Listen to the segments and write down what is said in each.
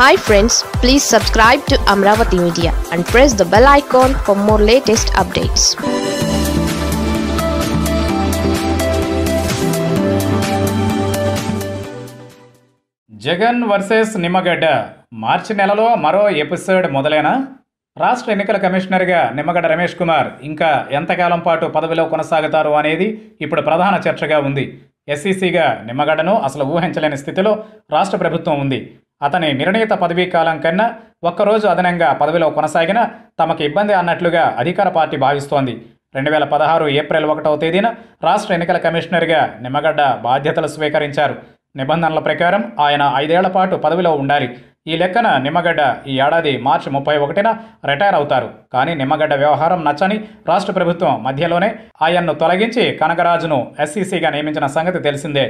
hi friends please subscribe to Amaravati media and press the bell icon for more latest updates Jagan versus Nimmagadda మార్చి నెలలో మరో episode మొదలైన రాష్ట్ర ఎన్నికల కమిషనర్గా నిమ్మగడ్డ రమేష్ కుమార్ ఇంకా ఎంతకాలం పాటు పదవిలో కొనసాగుతారు అనేది ఇప్పుడు ప్రధాన చర్చగా ఉంది ఎస్సీసీగా నిమ్మగడ్డను అసలు ఊహించలేని స్థితిలో రాష్ట్ర ప్రభుత్వం ఉంది అతని నిర్ణీత పదవీ కాలం కన్నా ఒక్కరోజు అదనంగా పదవిలో కొనసాగినా తమకు ఇబ్బంది అన్నట్లుగా అధికార పార్టీ భావిస్తోంది రెండు వేల పదహారు ఏప్రిల్ ఒకటవ తేదీన రాష్ట్ర ఎన్నికల కమిషనర్గా నిమ్మగడ్డ బాధ్యతలు స్వీకరించారు నిబంధనల ప్రకారం ఆయన ఐదేళ్ల పాటు పదవిలో ఉండాలి ఈ లెక్కన నిమ్మగడ్డ ఈ ఏడాది మార్చి ముప్పై ఒకటిన రిటైర్ అవుతారు కానీ నిమ్మగడ్డ వ్యవహారం నచ్చని రాష్ట్ర ప్రభుత్వం మధ్యలోనే ఆయన్ను తొలగించి కనకరాజును ఎస్సీసీగా నియమించిన సంగతి తెలిసిందే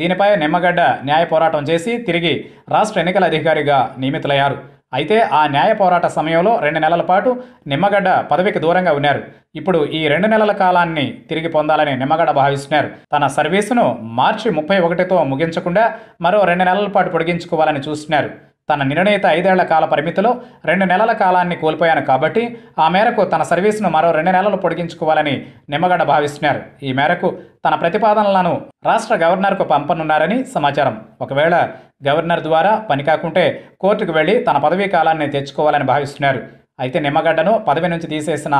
దీనిపై నిమ్మగడ్డ న్యాయ పోరాటం చేసి తిరిగి రాష్ట్ర ఎన్నికల అధికారిగా నియమితులయ్యారు అయితే ఆ న్యాయ పోరాట సమయంలో రెండు నెలల పాటు నిమ్మగడ్డ పదవికి దూరంగా ఉన్నారు ఇప్పుడు ఈ రెండు నెలల కాలాన్ని తిరిగి పొందాలని నిమ్మగడ్డ భావిస్తున్నారు తన సర్వీసును మార్చి ముప్పై ఒకటితో ముగించకుండా మరో రెండు నెలల పాటు పొడిగించుకోవాలని చూస్తున్నారు తన నిర్ణీత ఐదేళ్ల కాల పరిమితిలో రెండు నెలల కాలాన్ని కోల్పోయాను కాబట్టి ఆ మేరకు తన సర్వీసును మరో రెండు నెలలు పొడిగించుకోవాలని నిమ్మగడ్డ భావిస్తున్నారు ఈ మేరకు తన ప్రతిపాదనలను రాష్ట్ర గవర్నర్కు పంపనున్నారని సమాచారం ఒకవేళ గవర్నర్ ద్వారా పని కాకుంటే కోర్టుకు వెళ్ళి తన పదవీ కాలాన్ని తెచ్చుకోవాలని భావిస్తున్నారు అయితే నిమ్మగడ్డను పదవి నుంచి తీసేసిన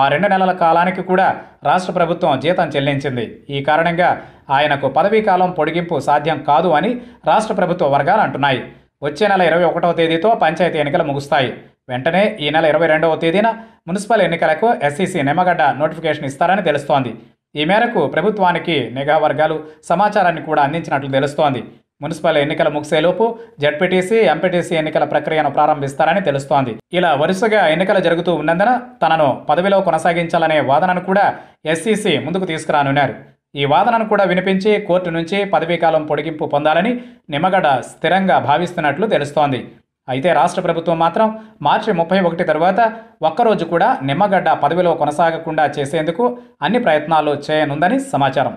ఆ రెండు నెలల కాలానికి కూడా రాష్ట్ర ప్రభుత్వం జీతం చెల్లించింది ఈ కారణంగా ఆయనకు పదవీ కాలం పొడిగింపు సాధ్యం కాదు అని రాష్ట్ర ప్రభుత్వ వర్గాలు అంటున్నాయి వచ్చే నెల ఇరవై ఒకటవ తేదీతో పంచాయతీ ఎన్నికలు ముగుస్తాయి వెంటనే ఈ నెల ఇరవై రెండవ తేదీన మున్సిపల్ ఎన్నికలకు ఎస్సీసీ నిమ్మగడ్డ నోటిఫికేషన్ ఇస్తారని తెలుస్తోంది ఈ మేరకు ప్రభుత్వానికి నిఘా వర్గాలు సమాచారాన్ని కూడా అందించినట్లు తెలుస్తోంది మున్సిపల్ ఎన్నికల ముగిసేలోపు జడ్పీటీసీ ఎంపీటీసీ ఎన్నికల ప్రక్రియను ప్రారంభిస్తారని తెలుస్తోంది ఇలా వరుసగా ఎన్నికలు జరుగుతూ ఉన్నందున తనను పదవిలో కొనసాగించాలనే వాదనను కూడా ఎస్సీసీ ముందుకు తీసుకురానున్నారు ఈ వాదనను కూడా వినిపించి కోర్టు నుంచి పదవీకాలం పొడిగింపు పొందాలని నిమ్మగడ స్థిరంగా భావిస్తున్నట్లు తెలుస్తోంది అయితే రాష్ట్ర ప్రభుత్వం మాత్రం మార్చి ముప్పై ఒకటి తర్వాత ఒక్కరోజు కూడా నిమ్మగడ్డ పదవిలో కొనసాగకుండా చేసేందుకు అన్ని ప్రయత్నాలు చేయనుందని సమాచారం